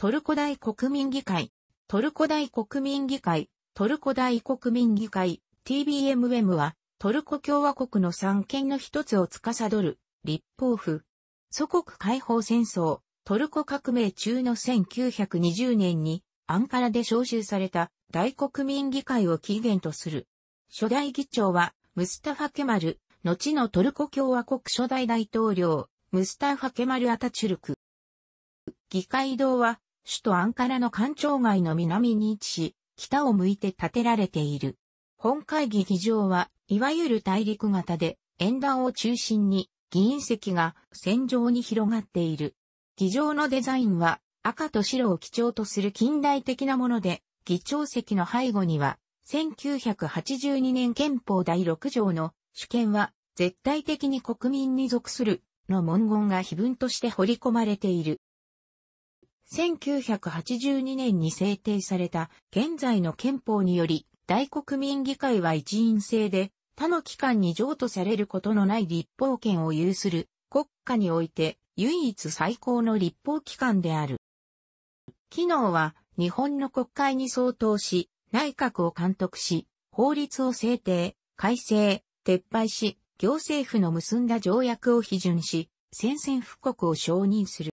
トルコ大国民議会、トルコ大国民議会、トルコ大国民議会、TBMM は、トルコ共和国の三権の一つを司る、立法府。祖国解放戦争、トルコ革命中の1920年に、アンカラで招集された大国民議会を起源とする。初代議長は、ムスタファ・ケマル、後のトルコ共和国初代大統領、ムスタファ・ケマル・アタチュルク。議会堂は、首都アンカラの官庁街の南に位置し、北を向いて建てられている。本会議議場は、いわゆる大陸型で、沿岸を中心に、議員席が戦場に広がっている。議場のデザインは、赤と白を基調とする近代的なもので、議長席の背後には、1982年憲法第6条の主権は絶対的に国民に属するの文言が碑文として彫り込まれている。1982年に制定された現在の憲法により、大国民議会は一員制で、他の機関に譲渡されることのない立法権を有する国家において唯一最高の立法機関である。機能は日本の国会に相当し、内閣を監督し、法律を制定、改正、撤廃し、行政府の結んだ条約を批准し、宣戦布告を承認する。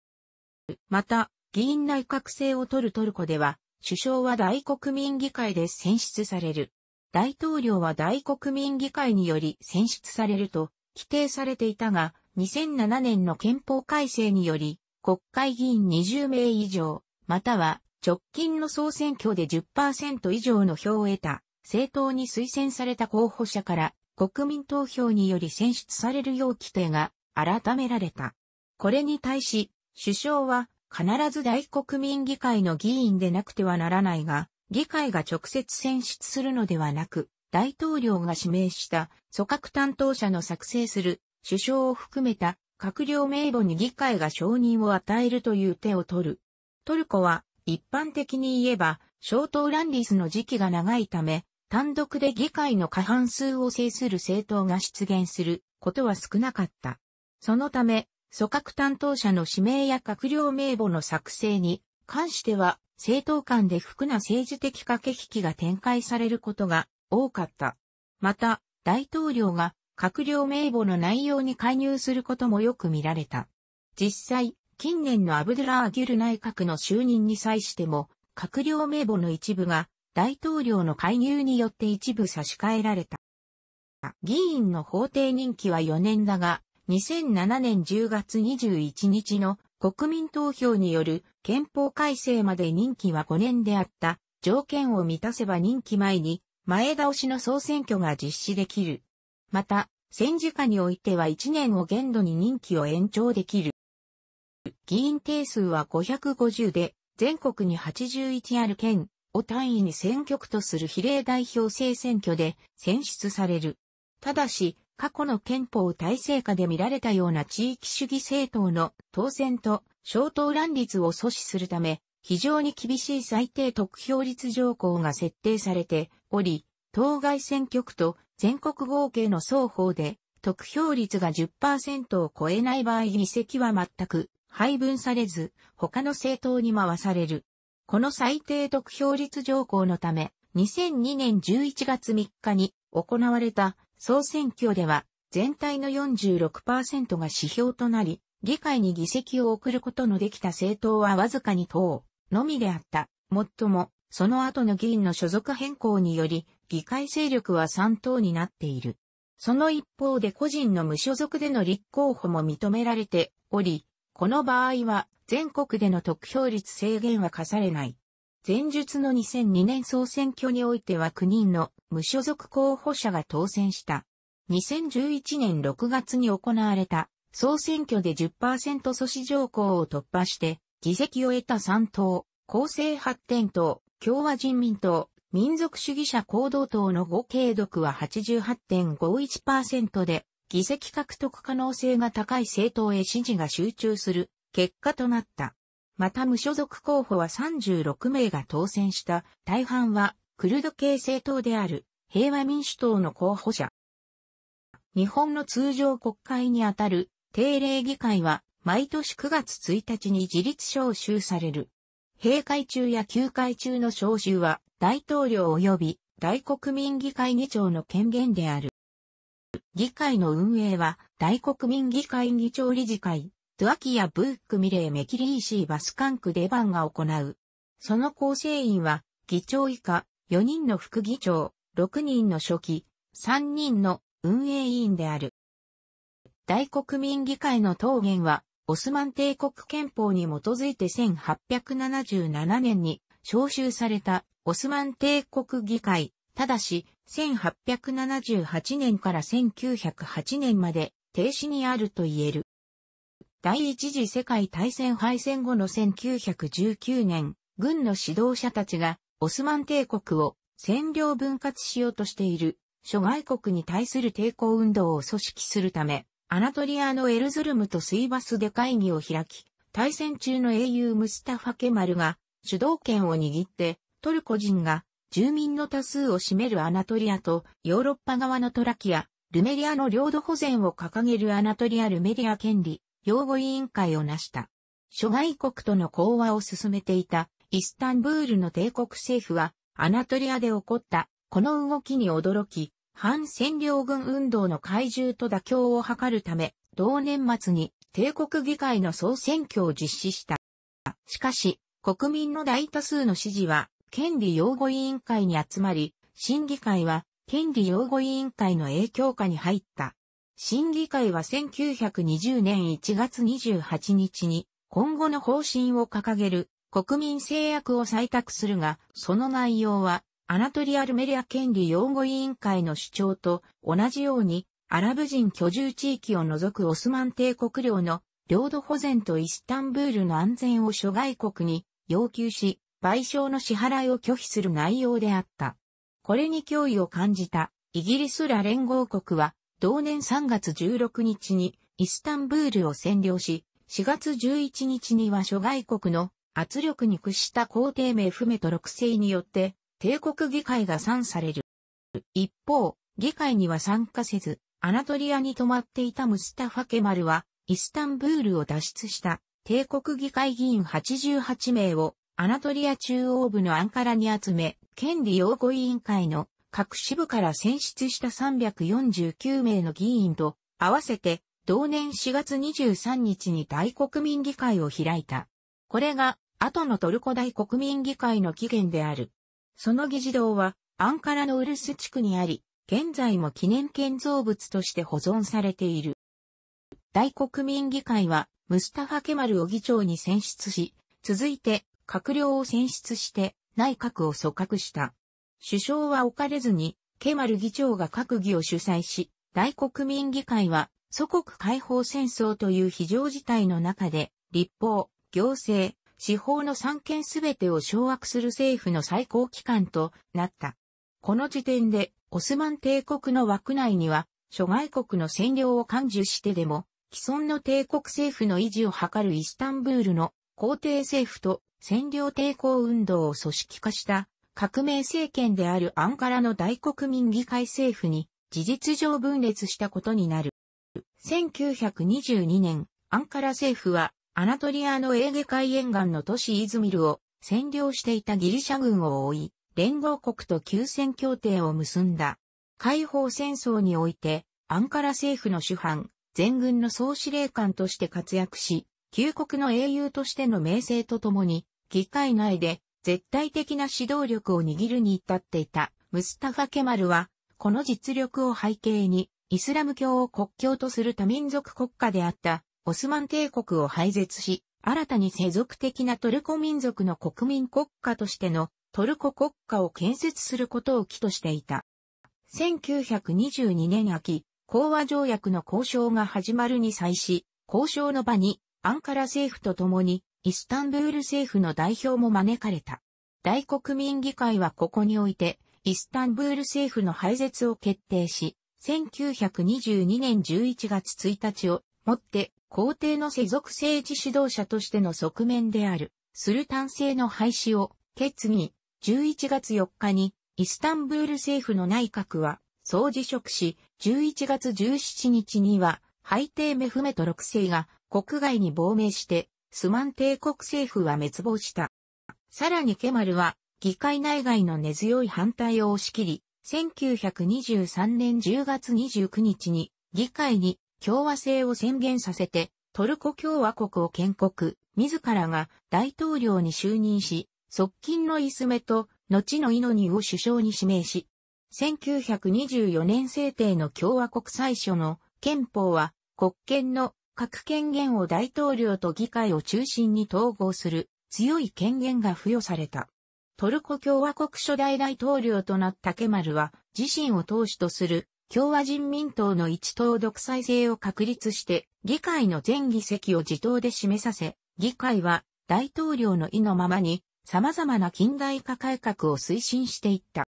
また、議員内閣制を取るトルコでは、首相は大国民議会で選出される。大統領は大国民議会により選出されると規定されていたが、2007年の憲法改正により、国会議員20名以上、または直近の総選挙で10%以上の票を得た、政党に推薦された候補者から国民投票により選出されるよう規定が改められた。これに対し、首相は必ず大国民議会の議員でなくてはならないが、議会が直接選出するのではなく、大統領が指名した組閣担当者の作成する首相を含めた閣僚名簿に議会が承認を与えるという手を取る。トルコは一般的に言えば小党乱立の時期が長いため単独で議会の過半数を制する政党が出現することは少なかった。そのため組閣担当者の指名や閣僚名簿の作成に関しては、政党間で複な政治的駆け引きが展開されることが多かった。また、大統領が閣僚名簿の内容に介入することもよく見られた。実際、近年のアブドゥラー・ギュル内閣の就任に際しても、閣僚名簿の一部が大統領の介入によって一部差し替えられた。議員の法定任期は4年だが、2007年10月21日の国民投票による憲法改正まで任期は5年であった条件を満たせば任期前に前倒しの総選挙が実施できる。また、戦時下においては1年を限度に任期を延長できる。議員定数は550で、全国に81ある県を単位に選挙区とする比例代表制選挙で選出される。ただし、過去の憲法体制下で見られたような地域主義政党の当選と小党乱立を阻止するため、非常に厳しい最低得票率条項が設定されており、当該選挙区と全国合計の双方で得票率が10%を超えない場合議席は全く配分されず、他の政党に回される。この最低得票率条項のため、2002年11月3日に行われた総選挙では全体の46%が指標となり、議会に議席を送ることのできた政党はわずかに党のみであった。もっとも、その後の議員の所属変更により、議会勢力は3党になっている。その一方で個人の無所属での立候補も認められており、この場合は全国での得票率制限は課されない。前述の2002年総選挙においては9人の無所属候補者が当選した。2011年6月に行われた総選挙で10%阻止条項を突破して議席を得た3党、公正発展党、共和人民党、民族主義者行動党の合計読は88.51%で、議席獲得可能性が高い政党へ支持が集中する結果となった。また無所属候補は36名が当選した大半はクルド系政党である平和民主党の候補者。日本の通常国会にあたる定例議会は毎年9月1日に自立召集される。閉会中や休会中の召集は大統領及び大国民議会議長の権限である。議会の運営は大国民議会議長理事会、ドアキやブークミレーメキリーシーバスカンクデバンが行う。その構成員は、議長以下、4人の副議長、6人の書記、3人の運営委員である。大国民議会の当言は、オスマン帝国憲法に基づいて1877年に招集されたオスマン帝国議会、ただし、1878年から1908年まで停止にあると言える。第一次世界大戦敗戦後の1919年、軍の指導者たちがオスマン帝国を占領分割しようとしている諸外国に対する抵抗運動を組織するため、アナトリアのエルズルムとスイバスで会議を開き、対戦中の英雄ムスタファ・ケマルが主導権を握ってトルコ人が住民の多数を占めるアナトリアとヨーロッパ側のトラキア、ルメリアの領土保全を掲げるアナトリア・ルメリア権利擁護委員会を成した。諸外国との講和を進めていたイスタンブールの帝国政府はアナトリアで起こったこの動きに驚き、反占領軍運動の怪獣と妥協を図るため、同年末に帝国議会の総選挙を実施した。しかし、国民の大多数の支持は、権利擁護委員会に集まり、審議会は、権利擁護委員会の影響下に入った。審議会は1920年1月28日に今後の方針を掲げる国民制約を採択するが、その内容はアナトリアルメリア権利擁護委員会の主張と同じようにアラブ人居住地域を除くオスマン帝国領の領土保全とイスタンブールの安全を諸外国に要求し、賠償の支払いを拒否する内容であった。これに脅威を感じたイギリスら連合国は同年3月16日にイスタンブールを占領し、4月11日には諸外国の圧力に屈した皇帝名不明と六世によって帝国議会が参される。一方、議会には参加せず、アナトリアに泊まっていたムスタファケマルは、イスタンブールを脱出した帝国議会議員88名をアナトリア中央部のアンカラに集め、権利擁護委員会の各支部から選出した349名の議員と合わせて同年4月23日に大国民議会を開いた。これが後のトルコ大国民議会の起源である。その議事堂はアンカラのウルス地区にあり、現在も記念建造物として保存されている。大国民議会はムスタファ・ケマルを議長に選出し、続いて閣僚を選出して内閣を組閣した。首相は置かれずに、ケマル議長が閣議を主催し、大国民議会は、祖国解放戦争という非常事態の中で、立法、行政、司法の三権すべてを掌握する政府の最高機関となった。この時点で、オスマン帝国の枠内には、諸外国の占領を感受してでも、既存の帝国政府の維持を図るイスタンブールの皇帝政府と占領抵抗運動を組織化した革命政権であるアンカラの大国民議会政府に事実上分裂したことになる。1922年、アンカラ政府はアナトリアのエーゲ海沿岸の都市イズミルを占領していたギリシャ軍を追い、連合国と休戦協定を結んだ。解放戦争において、アンカラ政府の主犯、全軍の総司令官として活躍し、旧国の英雄としての名声とともに、議会内で絶対的な指導力を握るに至っていたムスタファ・ケマルは、この実力を背景に、イスラム教を国教とする多民族国家であったオスマン帝国を廃絶し、新たに世俗的なトルコ民族の国民国家としてのトルコ国家を建設することを起としていた。1922年秋、講和条約の交渉が始まるに際し、交渉の場にアンカラ政府と共にイスタンブール政府の代表も招かれた。大国民議会はここにおいて、イスタンブール政府の廃絶を決定し、1922年11月1日をもって皇帝の世俗政治指導者としての側面である、スルタン制の廃止を決議、11月4日にイスタンブール政府の内閣は総辞職し、11月17日には、ハイテイメフメト6世が国外に亡命してスマン帝国政府は滅亡した。さらにケマルは、議会内外の根強い反対を押し切り、1923年10月29日に、議会に共和制を宣言させて、トルコ共和国を建国、自らが大統領に就任し、側近のイスメと、後のイノニを首相に指名し、1924年制定の共和国最初の憲法は、国権の各権限を大統領と議会を中心に統合する強い権限が付与された。トルコ共和国初代大統領となったケマルは自身を党首とする共和人民党の一党独裁制を確立して議会の全議席を自党で示させ、議会は大統領の意のままに様々な近代化改革を推進していった。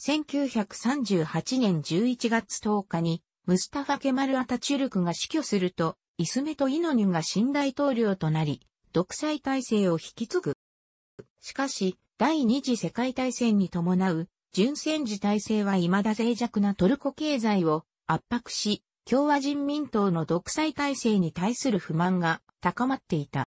1938年11月10日にムスタファ・ケマル・アタチュルクが死去すると、イスメト・イノニュが新大統領となり、独裁体制を引き継ぐ。しかし、第二次世界大戦に伴う、純戦時体制は未だ脆弱なトルコ経済を圧迫し、共和人民党の独裁体制に対する不満が高まっていた。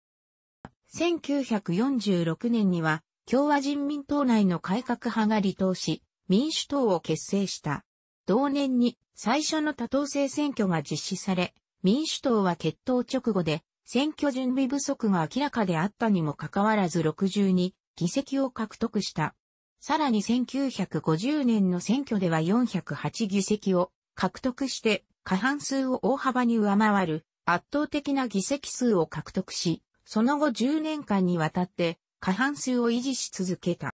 1946年には、共和人民党内の改革派が離党し、民主党を結成した。同年に最初の多党制選挙が実施され、民主党は決闘直後で選挙準備不足が明らかであったにもかかわらず62議席を獲得した。さらに1950年の選挙では408議席を獲得して過半数を大幅に上回る圧倒的な議席数を獲得し、その後10年間にわたって過半数を維持し続けた。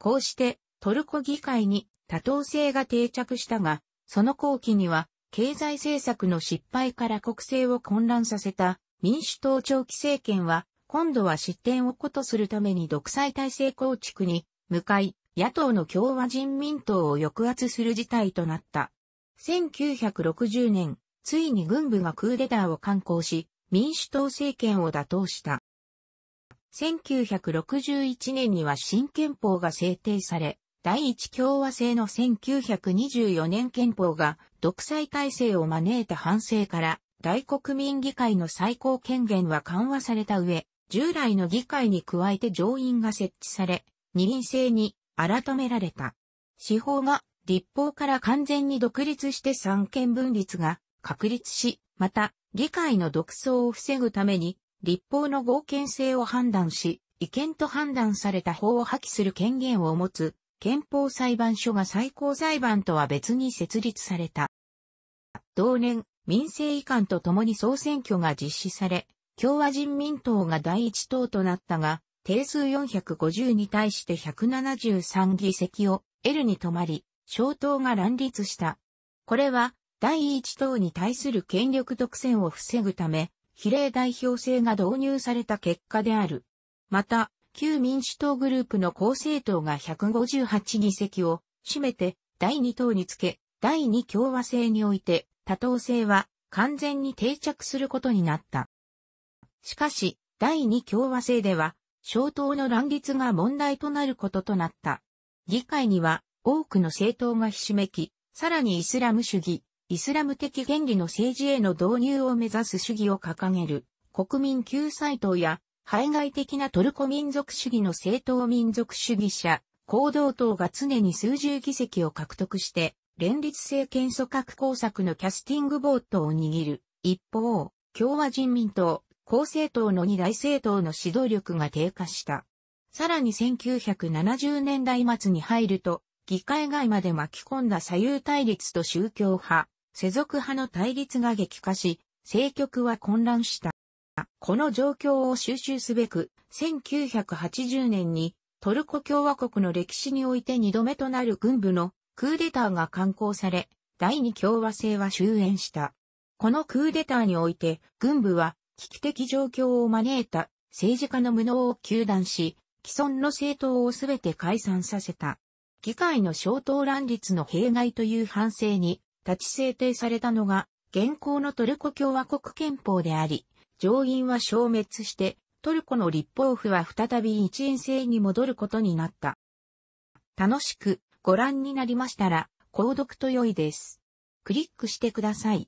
こうしてトルコ議会に多党制が定着したが、その後期には経済政策の失敗から国政を混乱させた民主党長期政権は、今度は失点をことするために独裁体制構築に向かい、野党の共和人民党を抑圧する事態となった。1960年、ついに軍部がクーデターを敢行し、民主党政権を打倒した。1961年には新憲法が制定され、第一共和制の1924年憲法が独裁体制を招いた反省から大国民議会の最高権限は緩和された上、従来の議会に加えて上院が設置され、二輪制に改められた。司法が立法から完全に独立して三権分立が確立し、また議会の独創を防ぐために立法の合憲性を判断し、違憲と判断された法を破棄する権限を持つ憲法裁判所が最高裁判とは別に設立された。同年、民政移管とともに総選挙が実施され、共和人民党が第一党となったが、定数450に対して173議席を L に止まり、小党が乱立した。これは、第一党に対する権力独占を防ぐため、比例代表制が導入された結果である。また、旧民主党グループの構成党が158議席を占めて第2党につけ、第2共和制において多党制は完全に定着することになった。しかし、第2共和制では、小党の乱立が問題となることとなった。議会には多くの政党がひしめき、さらにイスラム主義、イスラム的原理の政治への導入を目指す主義を掲げる国民救済党や排外的なトルコ民族主義の政党民族主義者、行動党が常に数十議席を獲得して、連立政権組閣工作のキャスティングボートを握る。一方、共和人民党、公正党の二大政党の指導力が低下した。さらに1970年代末に入ると、議会外まで巻き込んだ左右対立と宗教派、世俗派の対立が激化し、政局は混乱した。この状況を収集すべく、1980年にトルコ共和国の歴史において2度目となる軍部のクーデターが刊行され、第二共和制は終焉した。このクーデターにおいて、軍部は危機的状況を招いた政治家の無能を糾弾し、既存の政党をすべて解散させた。議会の小党乱立の弊害という反省に立ち制定されたのが現行のトルコ共和国憲法であり、上院は消滅して、トルコの立法府は再び一円制に戻ることになった。楽しくご覧になりましたら、購読と良いです。クリックしてください。